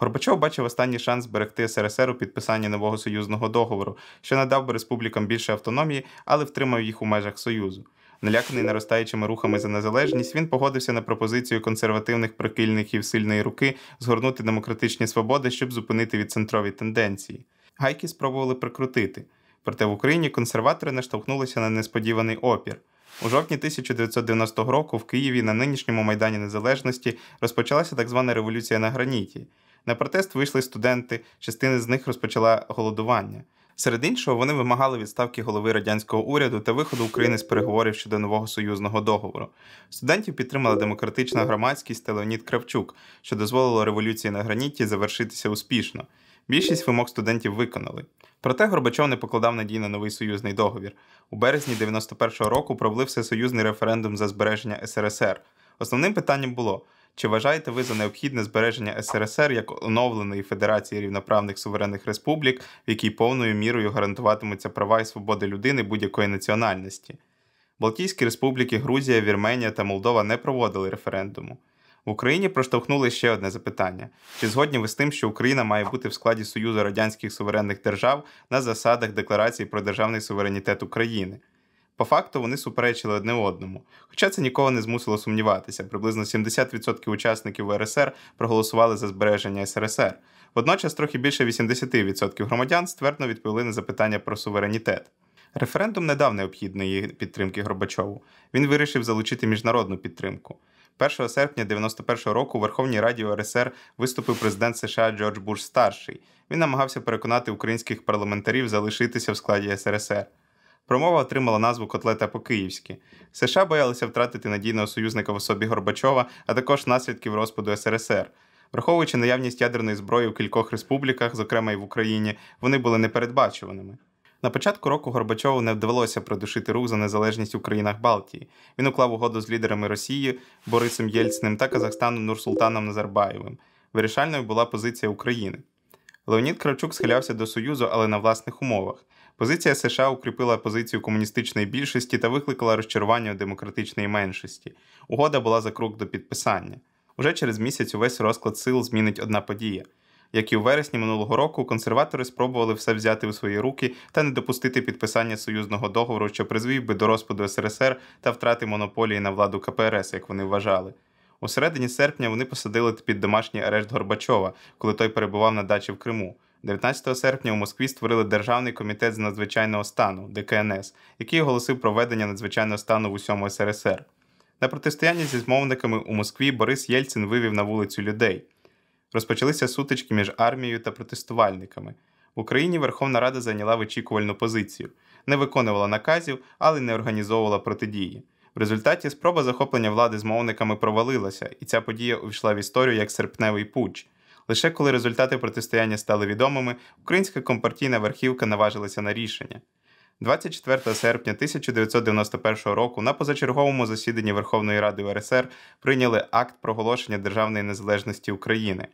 Горбачов бачив останній шанс зберегти СРСР у підписанні нового союзного договору, що надав би республікам більше автономії, але втримав їх у межах союзу. Наляканий наростаючими рухами за незалежність, він погодився на пропозицію консервативних прихильників сильної руки згорнути демократичні свободи, щоб зупинити відцентрові тенденції. Гайки спробували прикрутити. Проте в Україні консерватори наштовхнулися на несподіваний опір. У жовтні 1990 року в Києві на нинішньому майдані Незалежності розпочалася так звана революція на граніті. На протест вийшли студенти, частина з них розпочала голодування. Серед іншого, вони вимагали відставки голови радянського уряду та виходу України з переговорів щодо нового союзного договору. Студентів підтримала демократична громадськість та Леонід Кравчук, що дозволило революції на граніті завершитися успішно. Більшість вимог студентів виконали. Проте Горбачов не покладав надій на новий союзний договір. У березні 91-го року провели всесоюзний референдум за збереження СРСР. Основним питанням було. Чи вважаєте ви за необхідне збереження СРСР як оновленої Федерації рівноправних суверенних республік, в якій повною мірою гарантуватимуться права і свободи людини будь-якої національності? Балтійські республіки Грузія, Вірменія та Молдова не проводили референдуму. В Україні проштовхнули ще одне запитання: чи згодні ви з тим, що Україна має бути в складі Союзу радянських суверенних держав на засадах Декларації про державний суверенітет України? По факту вони суперечили одне одному, хоча це нікого не змусило сумніватися. Приблизно 70% учасників РСР проголосували за збереження СРСР. Водночас, трохи більше 80% громадян ствердно відповіли на запитання про суверенітет. Референдум не дав необхідної підтримки Горбачову. Він вирішив залучити міжнародну підтримку. 1 серпня 91 року у Верховній Раді РСР виступив президент США Джордж Буш старший. Він намагався переконати українських парламентарів залишитися в складі СРСР. Промова отримала назву Котлета по-київськи. США боялися втратити надійного союзника в особі Горбачова, а також наслідків розпаду СРСР. Враховуючи наявність ядерної зброї в кількох республіках, зокрема і в Україні, вони були непередбачуваними. На початку року Горбачову не вдалося придушити рух за незалежність у країнах Балтії. Він уклав угоду з лідерами Росії Борисом Єльциним та Казахстаном Нурсултаном Назарбаєвим. Вирішальною була позиція України. Леонід Кравчук схилявся до Союзу, але на власних умовах. Позиція США укріпила позицію комуністичної більшості та викликала розчарування у демократичної меншості. Угода була за крок до підписання. Уже через місяць увесь розклад сил змінить одна подія. Як і у вересні минулого року, консерватори спробували все взяти у свої руки та не допустити підписання союзного договору, що призвів би до розпаду СРСР та втрати монополії на владу КПРС, як вони вважали. У середині серпня вони посадили під домашній арешт Горбачова, коли той перебував на дачі в Криму. 19 серпня у Москві створили Державний комітет з надзвичайного стану ДКНС, який оголосив проведення надзвичайного стану в усьому СРСР. На протистояння зі змовниками у Москві Борис Єльцин вивів на вулицю людей. Розпочалися сутички між армією та протестувальниками. В Україні Верховна Рада зайняла вичікувальну позицію, не виконувала наказів, але не організовувала протидії. В результаті спроба захоплення влади змовниками провалилася, і ця подія увійшла в історію як серпневий путч. Лише коли результати протистояння стали відомими, українська компартійна верхівка наважилася на рішення. 24 серпня 1991 року на позачерговому засіданні Верховної Ради УРСР прийняли акт проголошення Державної незалежності України.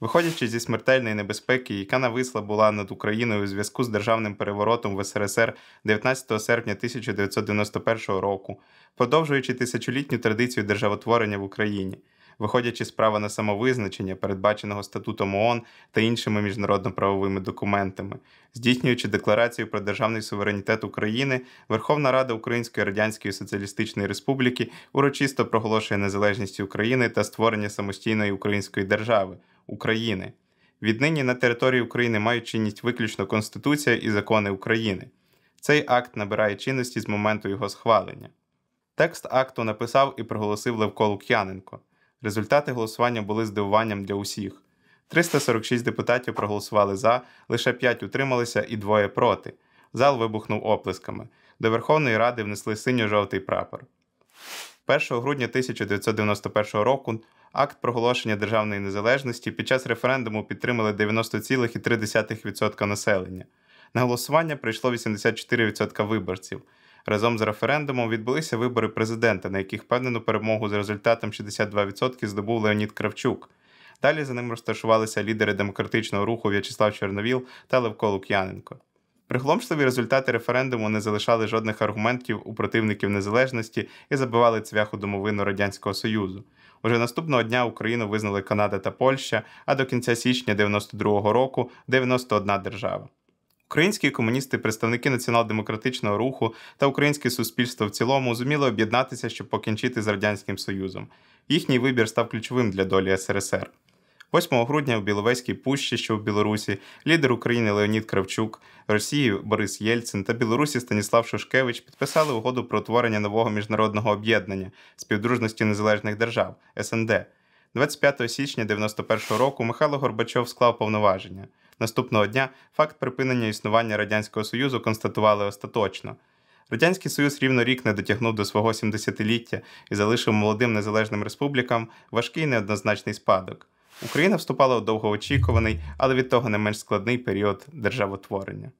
Виходячи зі смертельної небезпеки, яка нависла була над Україною у зв'язку з державним переворотом в СРСР 19 серпня 1991 року, продовжуючи тисячолітню традицію державотворення в Україні виходячи з права на самовизначення, передбаченого статутом ООН та іншими міжнародно-правовими документами, здійснюючи декларацію про державний суверенітет України, Верховна Рада Української Радянської Соціалістичної Республіки урочисто проголошує незалежність України та створення самостійної української держави України. Віднині на території України мають чинність виключно Конституція і закони України. Цей акт набирає чинності з моменту його схвалення. Текст акту написав і проголосив Левко Лук'яненко. Результати голосування були здивуванням для усіх. 346 депутатів проголосували за, лише 5 утрималися і двоє проти. Зал вибухнув оплесками. До Верховної Ради внесли синьо-жовтий прапор. 1 грудня 1991 року акт проголошення державної незалежності під час референдуму підтримали 90,3% населення. На голосування прийшло 84% виборців. Разом з референдумом відбулися вибори президента, на яких певнену перемогу з результатом 62% здобув Леонід Кравчук. Далі за ним розташувалися лідери демократичного руху В'ячеслав Чорновіл та Левко Лук'яненко. Приголомшливі результати референдуму не залишали жодних аргументів у противників незалежності і забивали цвяху домовину Радянського Союзу. Уже наступного дня Україну визнали Канада та Польща, а до кінця січня 92-го року 91 держава. Українські комуністи, представники націонал-демократичного руху та українське суспільство в цілому зуміли об'єднатися, щоб покінчити з радянським союзом. Їхній вибір став ключовим для долі СРСР. 8 грудня у Біловезькій пущі, що в Білорусі, лідер України Леонід Кравчук, Росії Борис Єльцин та Білорусі Станіслав Шушкевич підписали угоду про утворення нового міжнародного об'єднання співдружності незалежних держав СНД. 25 січня 91 року Михайло Горбачов склав повноваження. Наступного дня факт припинення існування Радянського Союзу констатували остаточно. Радянський Союз рівно рік не дотягнув до свого 70-ліття і залишив молодим незалежним республікам важкий неоднозначний спадок. Україна вступала у довгоочікуваний, але від того не менш складний період державотворення.